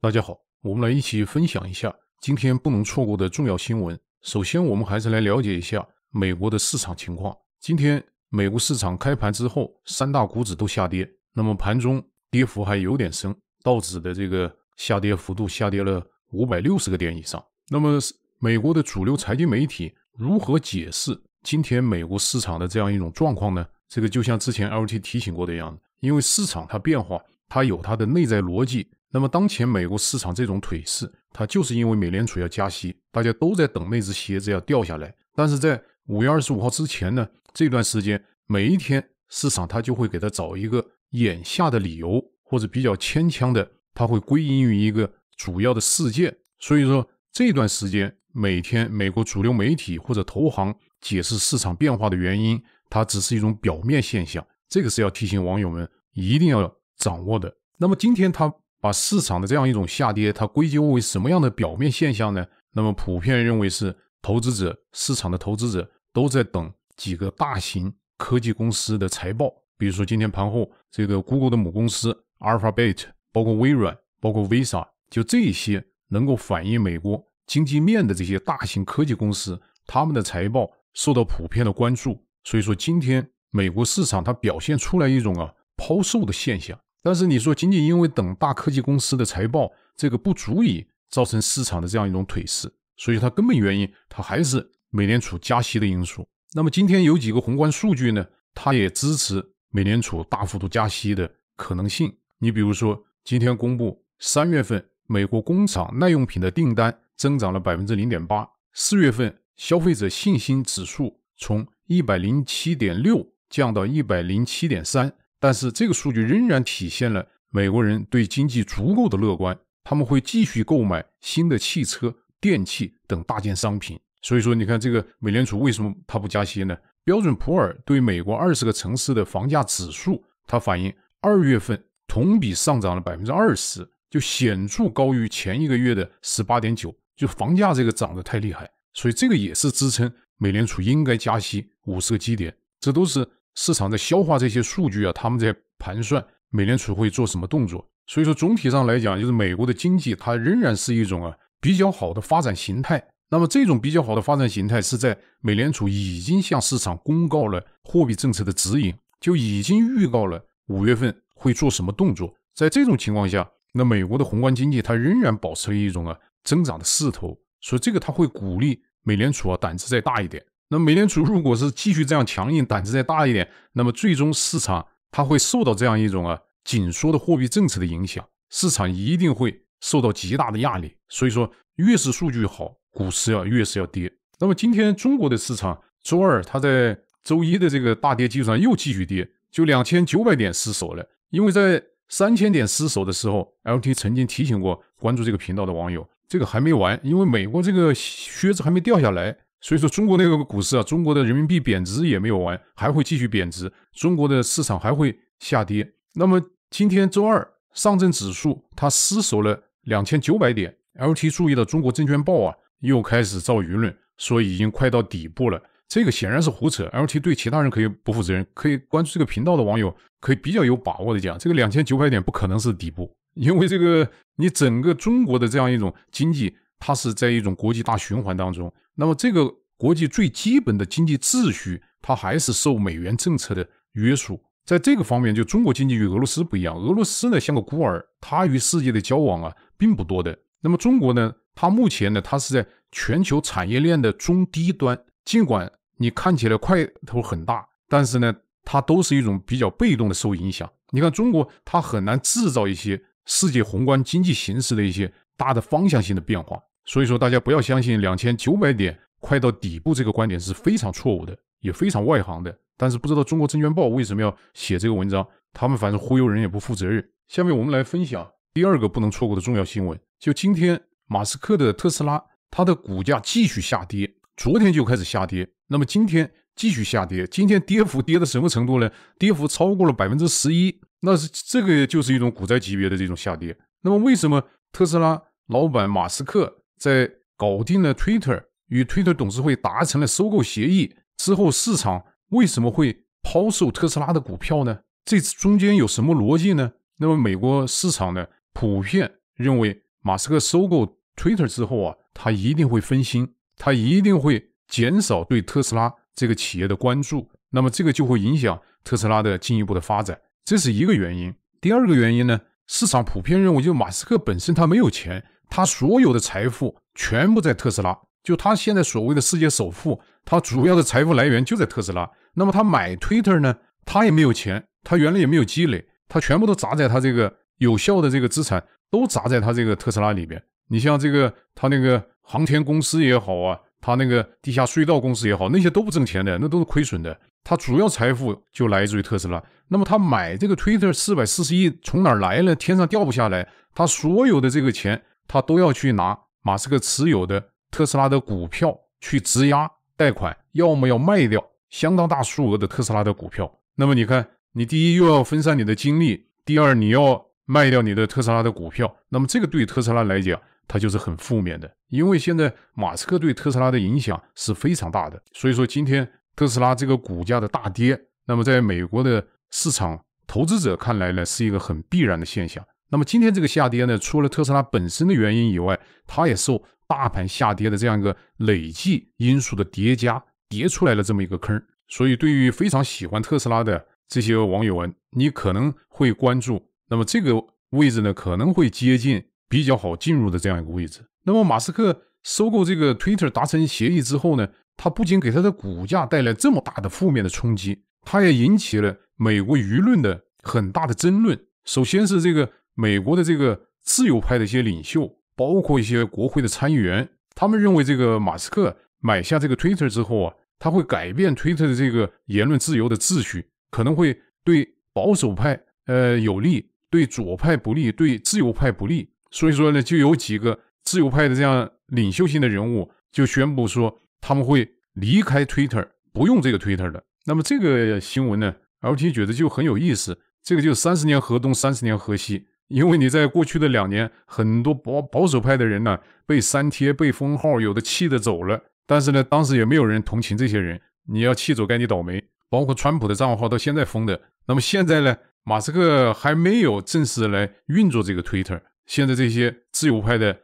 大家好，我们来一起分享一下今天不能错过的重要新闻。首先，我们还是来了解一下美国的市场情况。今天美国市场开盘之后，三大股指都下跌，那么盘中跌幅还有点深，道指的这个下跌幅度下跌了五百六十个点以上。那么美国的主流财经媒体如何解释今天美国市场的这样一种状况呢？这个就像之前 LT 提醒过的样子，因为市场它变化，它有它的内在逻辑。那么，当前美国市场这种颓势，它就是因为美联储要加息，大家都在等那只鞋子要掉下来。但是在五月二十五号之前呢，这段时间每一天市场它就会给它找一个眼下的理由，或者比较牵强的，它会归因于一个主要的事件。所以说，这段时间每天美国主流媒体或者投行解释市场变化的原因，它只是一种表面现象。这个是要提醒网友们一定要掌握的。那么今天它。把市场的这样一种下跌，它归咎为什么样的表面现象呢？那么普遍认为是投资者，市场的投资者都在等几个大型科技公司的财报，比如说今天盘后这个 Google 的母公司 Alphabet，包括微软，包括 Visa，就这些能够反映美国经济面的这些大型科技公司，他们的财报受到普遍的关注，所以说今天美国市场它表现出来一种啊抛售的现象。但是你说，仅仅因为等大科技公司的财报，这个不足以造成市场的这样一种颓势，所以它根本原因，它还是美联储加息的因素。那么今天有几个宏观数据呢？它也支持美联储大幅度加息的可能性。你比如说，今天公布三月份美国工厂耐用品的订单增长了百分之零点八，四月份消费者信心指数从一百零七点六降到一百零七点三。但是这个数据仍然体现了美国人对经济足够的乐观，他们会继续购买新的汽车、电器等大件商品。所以说，你看这个美联储为什么它不加息呢？标准普尔对美国二十个城市的房价指数，它反映二月份同比上涨了百分之二十，就显著高于前一个月的十八点九，就房价这个涨得太厉害。所以这个也是支撑美联储应该加息五十个基点，这都是。市场在消化这些数据啊，他们在盘算美联储会做什么动作。所以说，总体上来讲，就是美国的经济它仍然是一种啊比较好的发展形态。那么，这种比较好的发展形态是在美联储已经向市场公告了货币政策的指引，就已经预告了五月份会做什么动作。在这种情况下，那美国的宏观经济它仍然保持了一种啊增长的势头。所以，这个它会鼓励美联储啊胆子再大一点。那美联储如果是继续这样强硬，胆子再大一点，那么最终市场它会受到这样一种啊紧缩的货币政策的影响，市场一定会受到极大的压力。所以说，越是数据好，股市要越是要跌。那么今天中国的市场，周二它在周一的这个大跌基础上又继续跌，就两千九百点失守了。因为在三千点失守的时候，LT 曾经提醒过关注这个频道的网友，这个还没完，因为美国这个靴子还没掉下来。所以说，中国那个股市啊，中国的人民币贬值也没有完，还会继续贬值，中国的市场还会下跌。那么今天周二，上证指数它失守了两千九百点。L T 注意到中国证券报》啊，又开始造舆论，说已经快到底部了。这个显然是胡扯。L T 对其他人可以不负责任，可以关注这个频道的网友可以比较有把握的讲，这个两千九百点不可能是底部，因为这个你整个中国的这样一种经济，它是在一种国际大循环当中。那么，这个国际最基本的经济秩序，它还是受美元政策的约束。在这个方面，就中国经济与俄罗斯不一样。俄罗斯呢像个孤儿，它与世界的交往啊并不多的。那么中国呢，它目前呢，它是在全球产业链的中低端。尽管你看起来块头很大，但是呢，它都是一种比较被动的受影响。你看中国，它很难制造一些世界宏观经济形势的一些大的方向性的变化。所以说，大家不要相信两千九百点快到底部这个观点是非常错误的，也非常外行的。但是不知道中国证券报为什么要写这个文章，他们反正忽悠人也不负责任。下面我们来分享第二个不能错过的重要新闻，就今天马斯克的特斯拉，它的股价继续下跌，昨天就开始下跌，那么今天继续下跌，今天跌幅跌到什么程度呢？跌幅超过了百分之十一，那是这个就是一种股灾级别的这种下跌。那么为什么特斯拉老板马斯克？在搞定了 Twitter 与 Twitter 董事会达成了收购协议之后，市场为什么会抛售特斯拉的股票呢？这中间有什么逻辑呢？那么美国市场呢，普遍认为马斯克收购 Twitter 之后啊，他一定会分心，他一定会减少对特斯拉这个企业的关注，那么这个就会影响特斯拉的进一步的发展，这是一个原因。第二个原因呢，市场普遍认为，就马斯克本身他没有钱。他所有的财富全部在特斯拉，就他现在所谓的世界首富，他主要的财富来源就在特斯拉。那么他买 Twitter 呢？他也没有钱，他原来也没有积累，他全部都砸在他这个有效的这个资产，都砸在他这个特斯拉里边。你像这个他那个航天公司也好啊，他那个地下隧道公司也好，那些都不挣钱的，那都是亏损的。他主要财富就来自于特斯拉。那么他买这个 Twitter 四百四十亿从哪来呢？天上掉不下来，他所有的这个钱。他都要去拿马斯克持有的特斯拉的股票去质押贷款，要么要卖掉相当大数额的特斯拉的股票。那么，你看，你第一又要分散你的精力，第二你要卖掉你的特斯拉的股票。那么，这个对特斯拉来讲，它就是很负面的，因为现在马斯克对特斯拉的影响是非常大的。所以说，今天特斯拉这个股价的大跌，那么在美国的市场投资者看来呢，是一个很必然的现象。那么今天这个下跌呢，除了特斯拉本身的原因以外，它也受大盘下跌的这样一个累计因素的叠加，叠出来了这么一个坑。所以，对于非常喜欢特斯拉的这些网友们，你可能会关注。那么这个位置呢，可能会接近比较好进入的这样一个位置。那么，马斯克收购这个 Twitter 达成协议之后呢，它不仅给它的股价带来这么大的负面的冲击，它也引起了美国舆论的很大的争论。首先是这个。美国的这个自由派的一些领袖，包括一些国会的参议员，他们认为这个马斯克买下这个 Twitter 之后啊，他会改变 Twitter 的这个言论自由的秩序，可能会对保守派呃有利，对左派不利，对自由派不利。所以说呢，就有几个自由派的这样领袖性的人物就宣布说，他们会离开 Twitter，不用这个 Twitter 的。那么这个新闻呢，LT 觉得就很有意思，这个就三十年河东，三十年河西。因为你在过去的两年，很多保保守派的人呢被删帖、被封号，有的气的走了。但是呢，当时也没有人同情这些人，你要气走，该你倒霉。包括川普的账号到现在封的。那么现在呢，马斯克还没有正式来运作这个 Twitter。现在这些自由派的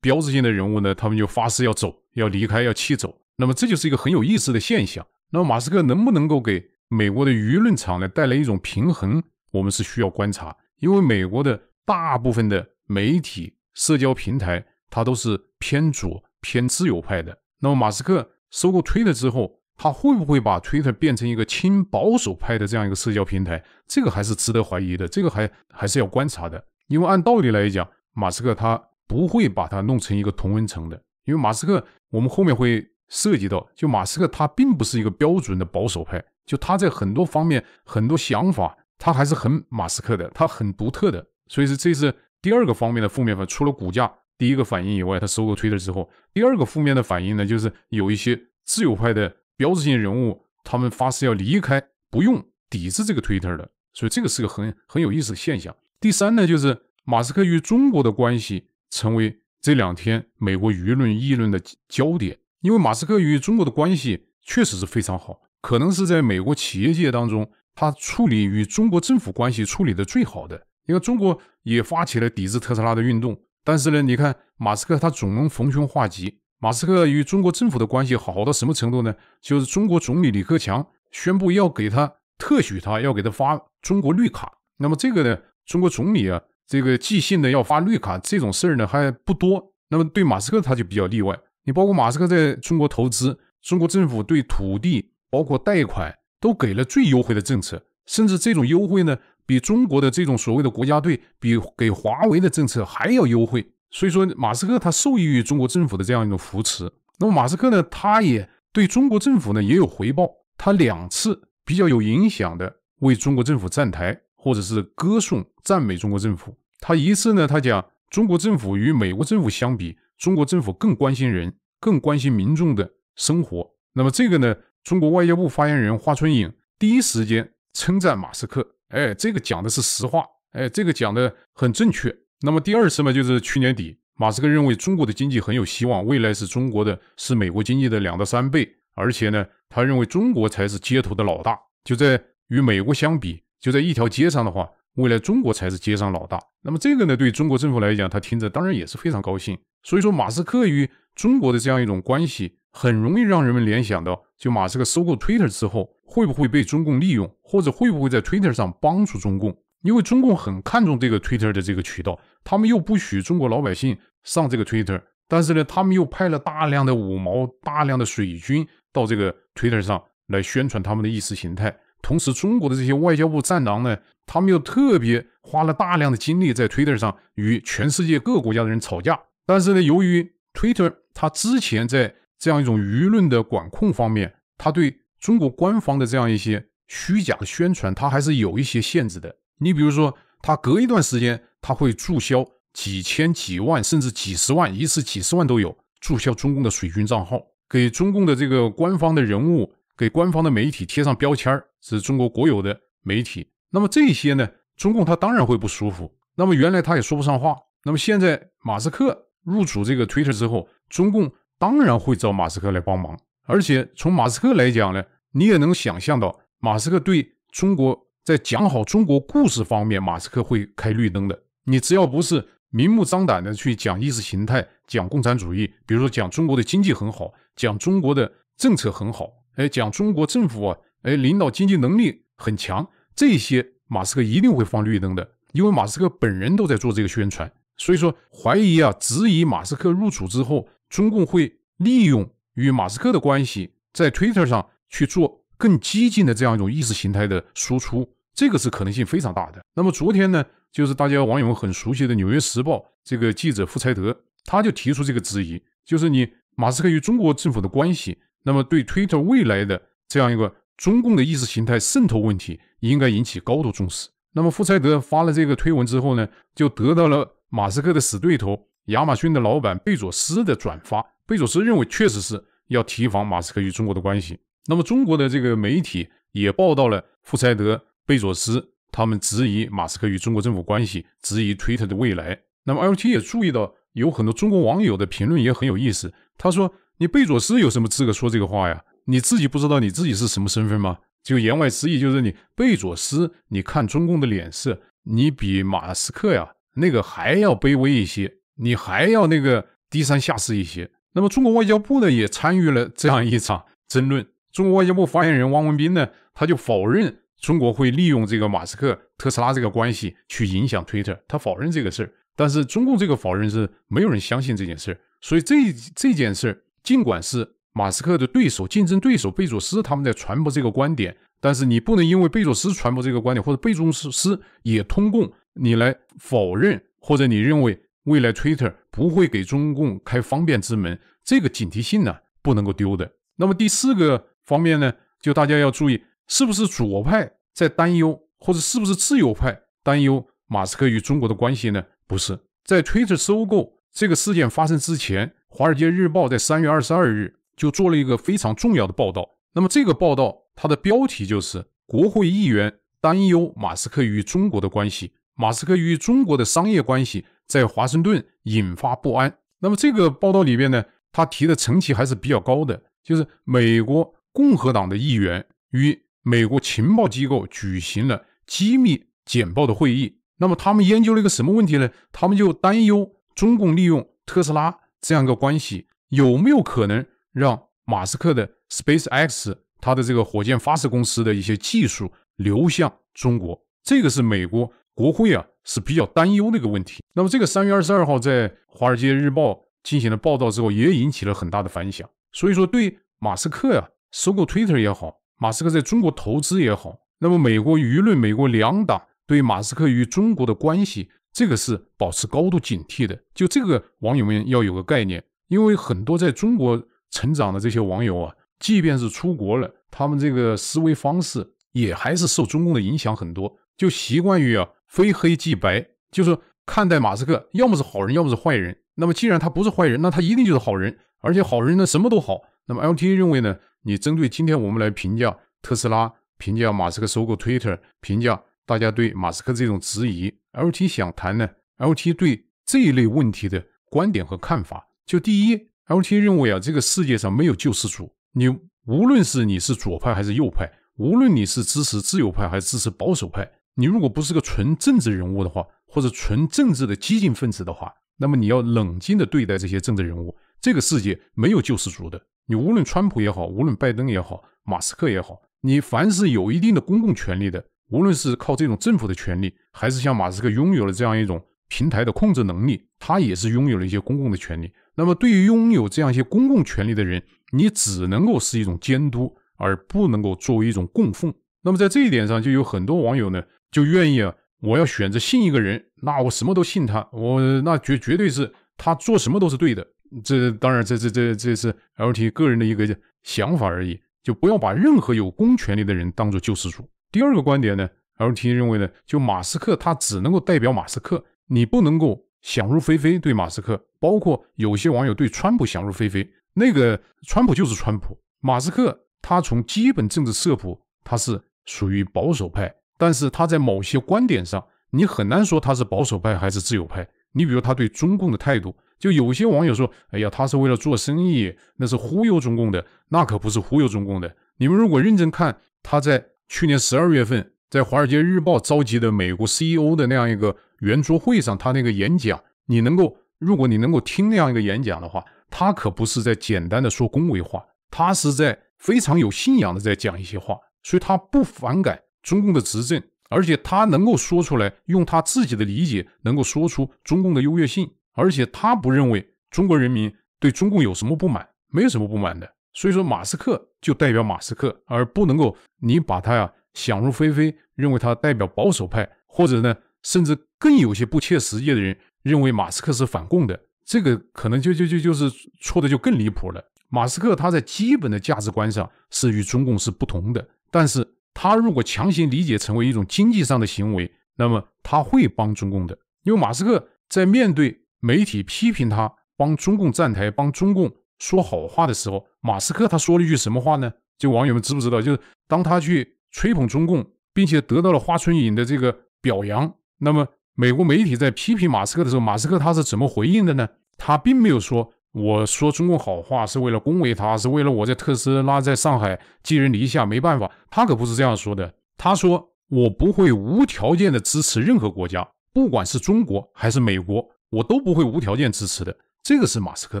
标志性的人物呢，他们就发誓要走、要离开、要气走。那么这就是一个很有意思的现象。那么马斯克能不能够给美国的舆论场呢带来一种平衡？我们是需要观察，因为美国的。大部分的媒体、社交平台，它都是偏左、偏自由派的。那么，马斯克收购推 r 之后，他会不会把推特变成一个亲保守派的这样一个社交平台？这个还是值得怀疑的，这个还还是要观察的。因为按道理来讲，马斯克他不会把它弄成一个同温层的。因为马斯克，我们后面会涉及到，就马斯克他并不是一个标准的保守派，就他在很多方面、很多想法，他还是很马斯克的，他很独特的。所以说，这是第二个方面的负面反，除了股价第一个反应以外，它收购 Twitter 之后，第二个负面的反应呢，就是有一些自由派的标志性人物，他们发誓要离开，不用抵制这个 Twitter 的。所以这个是个很很有意思的现象。第三呢，就是马斯克与中国的关系成为这两天美国舆论议论的焦点，因为马斯克与中国的关系确实是非常好，可能是在美国企业界当中，他处理与中国政府关系处理的最好的。因为中国也发起了抵制特斯拉的运动，但是呢，你看马斯克他总能逢凶化吉。马斯克与中国政府的关系好到什么程度呢？就是中国总理李克强宣布要给他特许，他要给他发中国绿卡。那么这个呢，中国总理啊，这个即兴的要发绿卡这种事儿呢，还不多。那么对马斯克他就比较例外。你包括马斯克在中国投资，中国政府对土地包括贷款都给了最优惠的政策，甚至这种优惠呢。比中国的这种所谓的国家队，比给华为的政策还要优惠，所以说马斯克他受益于中国政府的这样一种扶持。那么马斯克呢，他也对中国政府呢也有回报。他两次比较有影响的为中国政府站台，或者是歌颂、赞美中国政府。他一次呢，他讲中国政府与美国政府相比，中国政府更关心人，更关心民众的生活。那么这个呢，中国外交部发言人华春莹第一时间称赞马斯克。哎，这个讲的是实话，哎，这个讲的很正确。那么第二次嘛，就是去年底，马斯克认为中国的经济很有希望，未来是中国的，是美国经济的两到三倍，而且呢，他认为中国才是街头的老大，就在与美国相比，就在一条街上的话，未来中国才是街上老大。那么这个呢，对中国政府来讲，他听着当然也是非常高兴。所以说，马斯克与中国的这样一种关系，很容易让人们联想到，就马斯克收购 Twitter 之后。会不会被中共利用，或者会不会在 Twitter 上帮助中共？因为中共很看重这个 Twitter 的这个渠道，他们又不许中国老百姓上这个 Twitter，但是呢，他们又派了大量的五毛、大量的水军到这个 Twitter 上来宣传他们的意识形态。同时，中国的这些外交部战狼呢，他们又特别花了大量的精力在 Twitter 上与全世界各国家的人吵架。但是呢，由于 Twitter 它之前在这样一种舆论的管控方面，它对。中国官方的这样一些虚假宣传，它还是有一些限制的。你比如说，它隔一段时间，它会注销几千、几万甚至几十万，一次几十万都有注销中共的水军账号，给中共的这个官方的人物，给官方的媒体贴上标签，是中国国有的媒体。那么这些呢，中共他当然会不舒服。那么原来他也说不上话，那么现在马斯克入主这个 Twitter 之后，中共当然会找马斯克来帮忙。而且从马斯克来讲呢，你也能想象到，马斯克对中国在讲好中国故事方面，马斯克会开绿灯的。你只要不是明目张胆的去讲意识形态、讲共产主义，比如说讲中国的经济很好，讲中国的政策很好，哎，讲中国政府啊，哎，领导经济能力很强，这些马斯克一定会放绿灯的。因为马斯克本人都在做这个宣传，所以说怀疑啊，质疑马斯克入主之后，中共会利用。与马斯克的关系，在 Twitter 上去做更激进的这样一种意识形态的输出，这个是可能性非常大的。那么昨天呢，就是大家网友很熟悉的《纽约时报》这个记者富才德，他就提出这个质疑，就是你马斯克与中国政府的关系，那么对 Twitter 未来的这样一个中共的意识形态渗透问题，应该引起高度重视。那么富才德发了这个推文之后呢，就得到了马斯克的死对头。亚马逊的老板贝佐斯的转发，贝佐斯认为确实是要提防马斯克与中国的关系。那么中国的这个媒体也报道了富赛德、贝佐斯，他们质疑马斯克与中国政府关系，质疑 Twitter 的未来。那么 L.T. 也注意到，有很多中国网友的评论也很有意思。他说：“你贝佐斯有什么资格说这个话呀？你自己不知道你自己是什么身份吗？”就言外之意就是你贝佐斯，你看中共的脸色，你比马斯克呀那个还要卑微一些。你还要那个低三下四一些。那么中国外交部呢也参与了这样一场争论。中国外交部发言人汪文斌呢他就否认中国会利用这个马斯克特斯拉这个关系去影响推特，他否认这个事儿。但是中共这个否认是没有人相信这件事儿。所以这这件事儿尽管是马斯克的对手、竞争对手贝佐斯他们在传播这个观点，但是你不能因为贝佐斯传播这个观点或者贝佐斯也通共你来否认或者你认为。未来 Twitter 不会给中共开方便之门，这个警惕性呢不能够丢的。那么第四个方面呢，就大家要注意，是不是左派在担忧，或者是不是自由派担忧马斯克与中国的关系呢？不是，在 Twitter 收购这个事件发生之前，华尔街日报在三月二十二日就做了一个非常重要的报道。那么这个报道它的标题就是“国会议员担忧马斯克与中国的关系，马斯克与中国的商业关系”。在华盛顿引发不安。那么这个报道里边呢，他提的层级还是比较高的，就是美国共和党的议员与美国情报机构举行了机密简报的会议。那么他们研究了一个什么问题呢？他们就担忧中共利用特斯拉这样一个关系，有没有可能让马斯克的 Space X 他的这个火箭发射公司的一些技术流向中国？这个是美国国会啊。是比较担忧的一个问题。那么，这个三月二十二号在《华尔街日报》进行了报道之后，也引起了很大的反响。所以说，对马斯克呀收购 Twitter 也好，马斯克在中国投资也好，那么美国舆论、美国两党对马斯克与中国的关系，这个是保持高度警惕的。就这个，网友们要有个概念，因为很多在中国成长的这些网友啊，即便是出国了，他们这个思维方式也还是受中共的影响很多，就习惯于啊。非黑即白，就是看待马斯克，要么是好人，要么是坏人。那么既然他不是坏人，那他一定就是好人。而且好人呢，什么都好。那么 L T 认为呢，你针对今天我们来评价特斯拉，评价马斯克收购 Twitter，评价大家对马斯克这种质疑，L T 想谈呢，L T 对这一类问题的观点和看法。就第一，L T 认为啊，这个世界上没有救世主。你无论是你是左派还是右派，无论你是支持自由派还是支持保守派。你如果不是个纯政治人物的话，或者纯政治的激进分子的话，那么你要冷静的对待这些政治人物。这个世界没有救世主的，你无论川普也好，无论拜登也好，马斯克也好，你凡是有一定的公共权利的，无论是靠这种政府的权利，还是像马斯克拥有了这样一种平台的控制能力，他也是拥有了一些公共的权利。那么对于拥有这样一些公共权利的人，你只能够是一种监督，而不能够作为一种供奉。那么在这一点上，就有很多网友呢。就愿意啊！我要选择信一个人，那我什么都信他，我那绝绝对是他做什么都是对的。这当然，这这这这是 L T 个人的一个想法而已，就不要把任何有公权力的人当做救世主。第二个观点呢，L T 认为呢，就马斯克他只能够代表马斯克，你不能够想入非非对马斯克，包括有些网友对川普想入非非，那个川普就是川普，马斯克他从基本政治色谱他是属于保守派。但是他在某些观点上，你很难说他是保守派还是自由派。你比如他对中共的态度，就有些网友说：“哎呀，他是为了做生意，那是忽悠中共的。”那可不是忽悠中共的。你们如果认真看他在去年十二月份在《华尔街日报》召集的美国 CEO 的那样一个圆桌会上他那个演讲，你能够，如果你能够听那样一个演讲的话，他可不是在简单的说恭维话，他是在非常有信仰的在讲一些话，所以他不反感。中共的执政，而且他能够说出来，用他自己的理解能够说出中共的优越性，而且他不认为中国人民对中共有什么不满，没有什么不满的。所以说，马斯克就代表马斯克，而不能够你把他呀想入非非，认为他代表保守派，或者呢，甚至更有些不切实际的人认为马斯克是反共的，这个可能就就就就是错的就更离谱了。马斯克他在基本的价值观上是与中共是不同的，但是。他如果强行理解成为一种经济上的行为，那么他会帮中共的。因为马斯克在面对媒体批评他帮中共站台、帮中共说好话的时候，马斯克他说了一句什么话呢？就网友们知不知道？就是当他去吹捧中共，并且得到了花春莹的这个表扬，那么美国媒体在批评马斯克的时候，马斯克他是怎么回应的呢？他并没有说。我说中共好话是为了恭维他，是为了我在特斯拉在上海寄人篱下没办法。他可不是这样说的，他说我不会无条件的支持任何国家，不管是中国还是美国，我都不会无条件支持的。这个是马斯克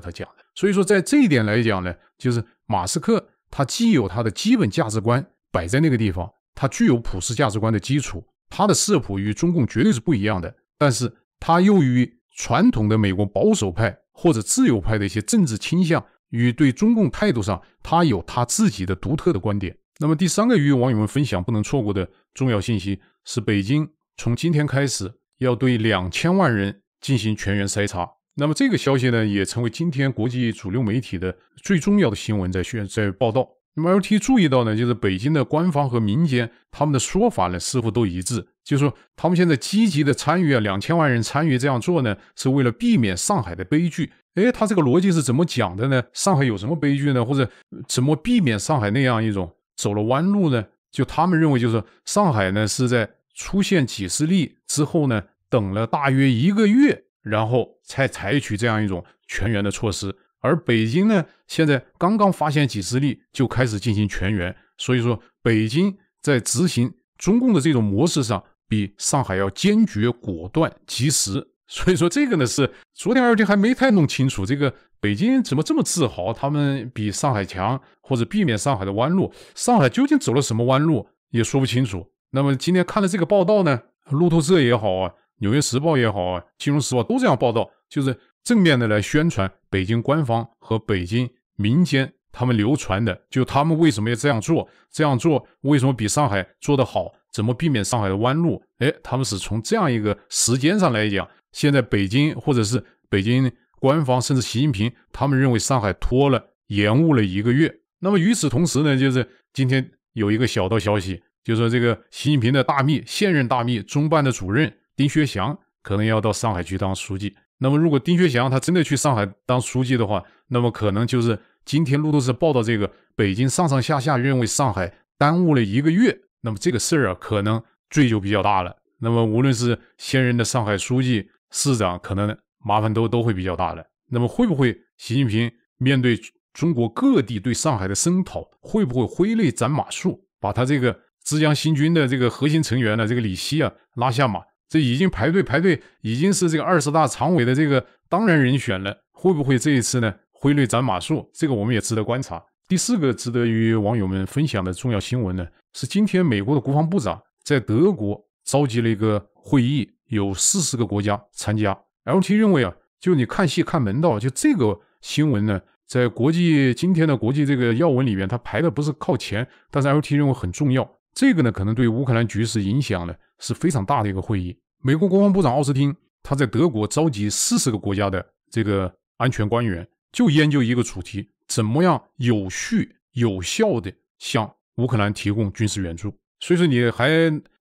他讲的。所以说，在这一点来讲呢，就是马斯克他既有他的基本价值观摆在那个地方，他具有普世价值观的基础，他的色谱与中共绝对是不一样的，但是他又与。传统的美国保守派或者自由派的一些政治倾向与对中共态度上，他有他自己的独特的观点。那么第三个与网友们分享不能错过的重要信息是，北京从今天开始要对两千万人进行全员筛查。那么这个消息呢，也成为今天国际主流媒体的最重要的新闻，在宣在报道。那么，L.T. 注意到呢，就是北京的官方和民间他们的说法呢，似乎都一致，就是说他们现在积极的参与啊，两千万人参与这样做呢，是为了避免上海的悲剧。哎，他这个逻辑是怎么讲的呢？上海有什么悲剧呢？或者怎么避免上海那样一种走了弯路呢？就他们认为，就是上海呢是在出现几十例之后呢，等了大约一个月，然后才采取这样一种全员的措施。而北京呢，现在刚刚发现几十例就开始进行全员，所以说北京在执行中共的这种模式上，比上海要坚决、果断、及时。所以说这个呢是昨天二舅还没太弄清楚，这个北京怎么这么自豪，他们比上海强，或者避免上海的弯路，上海究竟走了什么弯路也说不清楚。那么今天看了这个报道呢，路透社也好啊，纽约时报也好啊，金融时报都这样报道，就是。正面的来宣传北京官方和北京民间他们流传的，就他们为什么要这样做？这样做为什么比上海做得好？怎么避免上海的弯路？哎，他们是从这样一个时间上来讲，现在北京或者是北京官方甚至习近平，他们认为上海拖了、延误了一个月。那么与此同时呢，就是今天有一个小道消息，就说这个习近平的大秘，现任大秘中办的主任丁薛祥，可能要到上海去当书记。那么，如果丁薛祥他真的去上海当书记的话，那么可能就是今天路透社报道这个，北京上上下下认为上海耽误了一个月，那么这个事儿啊，可能罪就比较大了。那么，无论是现任的上海书记市长，可能麻烦都都会比较大了。那么，会不会习近平面对中国各地对上海的声讨，会不会挥泪斩马谡，把他这个浙江新军的这个核心成员呢？这个李希啊，拉下马？这已经排队排队，已经是这个二十大常委的这个当然人选了。会不会这一次呢？挥泪斩马谡，这个我们也值得观察。第四个值得与网友们分享的重要新闻呢，是今天美国的国防部长在德国召集了一个会议，有四十个国家参加。L T 认为啊，就你看戏看门道，就这个新闻呢，在国际今天的国际这个要闻里边，它排的不是靠前，但是 L T 认为很重要。这个呢，可能对乌克兰局势影响呢。是非常大的一个会议。美国国防部长奥斯汀他在德国召集四十个国家的这个安全官员，就研究一个主题：怎么样有序、有效的向乌克兰提供军事援助。所以说，你还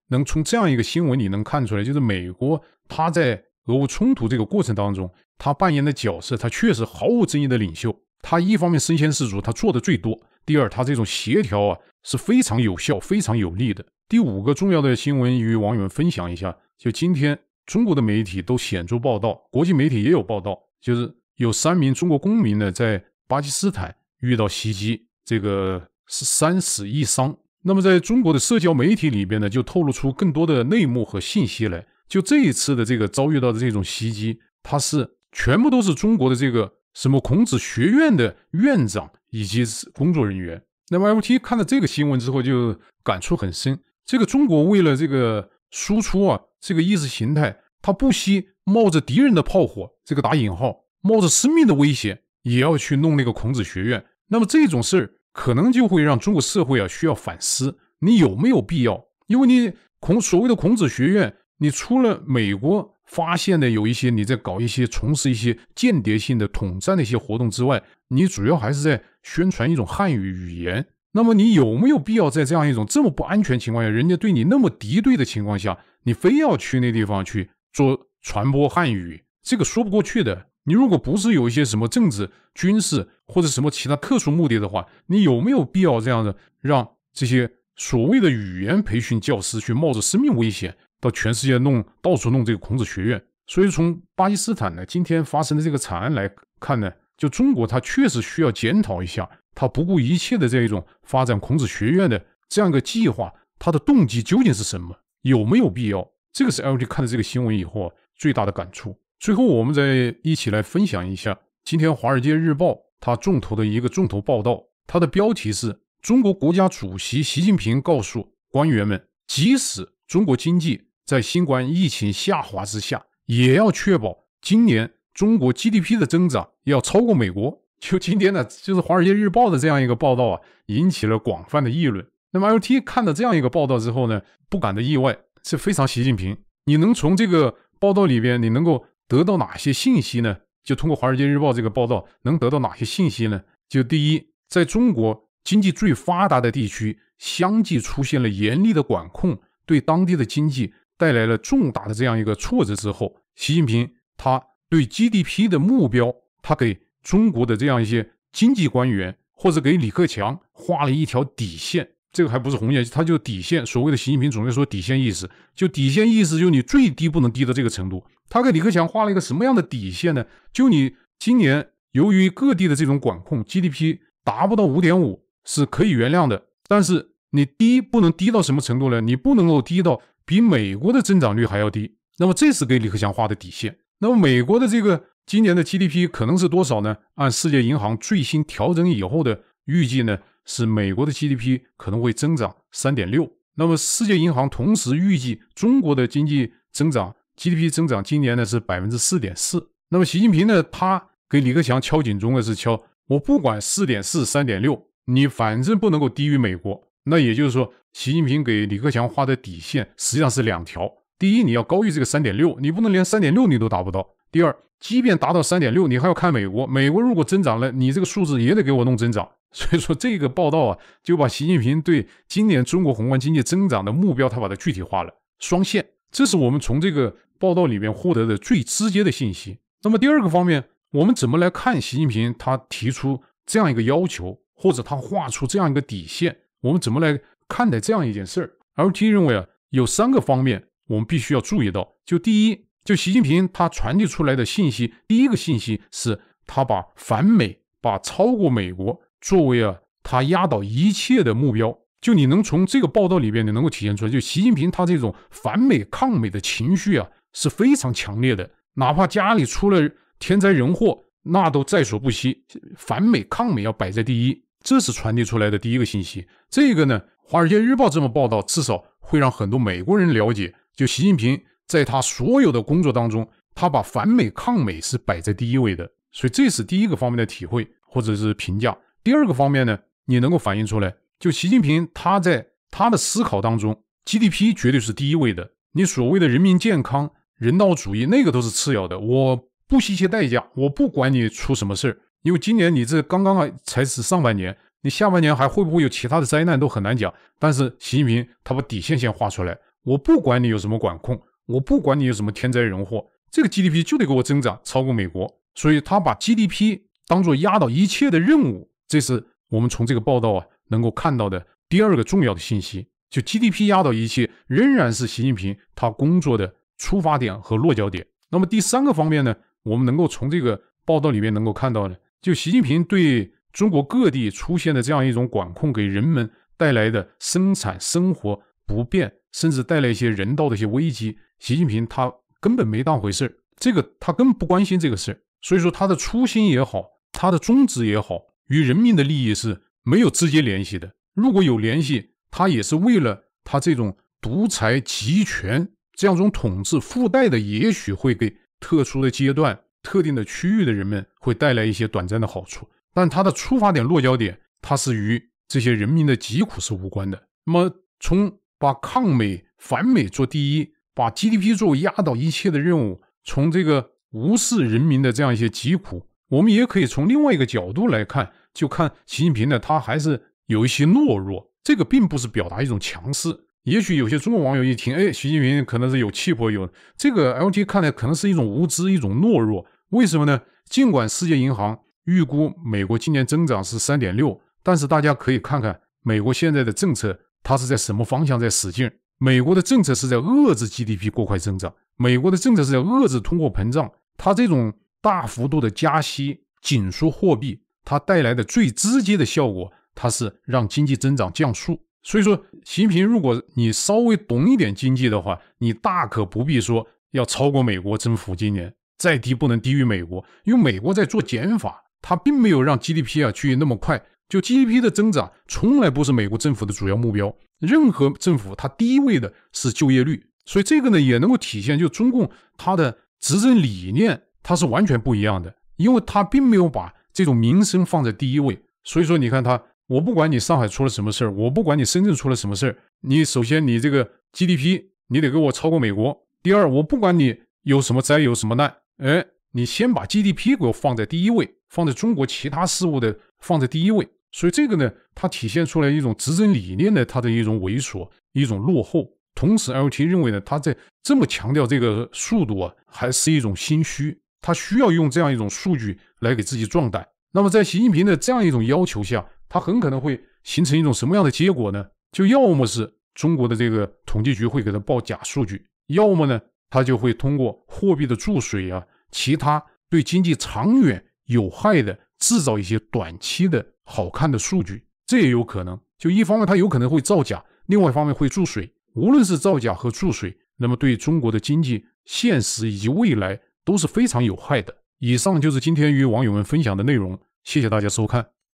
能从这样一个新闻你能看出来，就是美国他在俄乌冲突这个过程当中，他扮演的角色，他确实毫无争议的领袖。他一方面身先士卒，他做的最多；第二，他这种协调啊是非常有效、非常有利的。第五个重要的新闻与网友们分享一下，就今天中国的媒体都显著报道，国际媒体也有报道，就是有三名中国公民呢在巴基斯坦遇到袭击，这个是三死一伤。那么在中国的社交媒体里边呢，就透露出更多的内幕和信息来。就这一次的这个遭遇到的这种袭击，它是全部都是中国的这个什么孔子学院的院长以及工作人员。那么 M T 看到这个新闻之后就感触很深。这个中国为了这个输出啊，这个意识形态，他不惜冒着敌人的炮火，这个打引号，冒着生命的危险，也要去弄那个孔子学院。那么这种事儿，可能就会让中国社会啊需要反思：你有没有必要？因为你孔所谓的孔子学院，你除了美国发现的有一些你在搞一些从事一些间谍性的统战的一些活动之外，你主要还是在宣传一种汉语语言。那么你有没有必要在这样一种这么不安全情况下，人家对你那么敌对的情况下，你非要去那地方去做传播汉语？这个说不过去的。你如果不是有一些什么政治、军事或者什么其他特殊目的的话，你有没有必要这样的让这些所谓的语言培训教师去冒着生命危险到全世界弄到处弄这个孔子学院？所以从巴基斯坦呢今天发生的这个惨案来看呢，就中国它确实需要检讨一下。他不顾一切的这一种发展孔子学院的这样一个计划，他的动机究竟是什么？有没有必要？这个是 l g 看的这个新闻以后最大的感触。最后，我们再一起来分享一下今天《华尔街日报》它重头的一个重头报道，它的标题是：中国国家主席习近平告诉官员们，即使中国经济在新冠疫情下滑之下，也要确保今年中国 GDP 的增长要超过美国。就今天呢，就是《华尔街日报》的这样一个报道啊，引起了广泛的议论。那么，L.T. 看到这样一个报道之后呢，不感到意外，是非常习近平。你能从这个报道里边，你能够得到哪些信息呢？就通过《华尔街日报》这个报道，能得到哪些信息呢？就第一，在中国经济最发达的地区，相继出现了严厉的管控，对当地的经济带来了重大的这样一个挫折之后，习近平他对 GDP 的目标，他给。中国的这样一些经济官员，或者给李克强画了一条底线，这个还不是红线，他就底线。所谓的习近平总是说底线意识，就底线意识，就你最低不能低到这个程度。他给李克强画了一个什么样的底线呢？就你今年由于各地的这种管控，GDP 达不到五点五是可以原谅的，但是你低不能低到什么程度呢？你不能够低到比美国的增长率还要低。那么这是给李克强画的底线。那么美国的这个。今年的 GDP 可能是多少呢？按世界银行最新调整以后的预计呢，是美国的 GDP 可能会增长三点六。那么世界银行同时预计中国的经济增长 GDP 增长今年呢是百分之四点四。那么习近平呢，他给李克强敲警钟的是敲我不管四点四三点六，你反正不能够低于美国。那也就是说，习近平给李克强画的底线实际上是两条：第一，你要高于这个三点六，你不能连三点六你都达不到。第二，即便达到三点六，你还要看美国。美国如果增长了，你这个数字也得给我弄增长。所以说，这个报道啊，就把习近平对今年中国宏观经济增长的目标，他把它具体化了，双线。这是我们从这个报道里面获得的最直接的信息。那么第二个方面，我们怎么来看习近平他提出这样一个要求，或者他画出这样一个底线？我们怎么来看待这样一件事儿？LT 认为啊，有三个方面我们必须要注意到。就第一。就习近平他传递出来的信息，第一个信息是他把反美、把超过美国作为啊他压倒一切的目标。就你能从这个报道里边，你能够体现出来，就习近平他这种反美抗美的情绪啊是非常强烈的。哪怕家里出了天灾人祸，那都在所不惜，反美抗美要摆在第一。这是传递出来的第一个信息。这个呢，《华尔街日报》这么报道，至少会让很多美国人了解，就习近平。在他所有的工作当中，他把反美抗美是摆在第一位的，所以这是第一个方面的体会或者是评价。第二个方面呢，你能够反映出来，就习近平他在他的思考当中，GDP 绝对是第一位的。你所谓的人民健康、人道主义那个都是次要的。我不惜一切代价，我不管你出什么事儿，因为今年你这刚刚啊才是上半年，你下半年还会不会有其他的灾难都很难讲。但是习近平他把底线先画出来，我不管你有什么管控。我不管你有什么天灾人祸，这个 GDP 就得给我增长，超过美国。所以，他把 GDP 当做压倒一切的任务。这是我们从这个报道啊能够看到的第二个重要的信息。就 GDP 压倒一切，仍然是习近平他工作的出发点和落脚点。那么第三个方面呢，我们能够从这个报道里面能够看到的，就习近平对中国各地出现的这样一种管控，给人们带来的生产生活不便，甚至带来一些人道的一些危机。习近平他根本没当回事儿，这个他根本不关心这个事儿。所以说，他的初心也好，他的宗旨也好，与人民的利益是没有直接联系的。如果有联系，他也是为了他这种独裁集权这样一种统治附带的，也许会给特殊的阶段、特定的区域的人们会带来一些短暂的好处。但他的出发点、落脚点，他是与这些人民的疾苦是无关的。那么，从把抗美反美做第一。把 GDP 作为压倒一切的任务，从这个无视人民的这样一些疾苦，我们也可以从另外一个角度来看，就看习近平呢，他还是有一些懦弱。这个并不是表达一种强势，也许有些中国网友一听，哎，习近平可能是有气魄，有这个 LT 看来可能是一种无知，一种懦弱。为什么呢？尽管世界银行预估美国今年增长是三点六，但是大家可以看看美国现在的政策，它是在什么方向在使劲。美国的政策是在遏制 GDP 过快增长，美国的政策是在遏制通货膨胀。它这种大幅度的加息、紧缩货币，它带来的最直接的效果，它是让经济增长降速。所以说，习近平，如果你稍微懂一点经济的话，你大可不必说要超过美国，增幅今年再低不能低于美国，因为美国在做减法，它并没有让 GDP 啊去那么快。就 GDP 的增长从来不是美国政府的主要目标。任何政府，它第一位的是就业率，所以这个呢也能够体现，就中共它的执政理念，它是完全不一样的，因为它并没有把这种民生放在第一位。所以说，你看它，我不管你上海出了什么事儿，我不管你深圳出了什么事儿，你首先你这个 GDP 你得给我超过美国。第二，我不管你有什么灾有什么难，哎，你先把 GDP 给我放在第一位，放在中国其他事物的放在第一位。所以这个呢，它体现出来一种执政理念的，它的一种猥琐、一种落后。同时，L.T. 认为呢，他在这么强调这个速度啊，还是一种心虚，他需要用这样一种数据来给自己壮胆。那么，在习近平的这样一种要求下，他很可能会形成一种什么样的结果呢？就要么是中国的这个统计局会给他报假数据，要么呢，他就会通过货币的注水啊，其他对经济长远有害的。制造一些短期的好看的数据，这也有可能。就一方面，它有可能会造假；，另外一方面，会注水。无论是造假和注水，那么对中国的经济现实以及未来都是非常有害的。以上就是今天与网友们分享的内容，谢谢大家收看。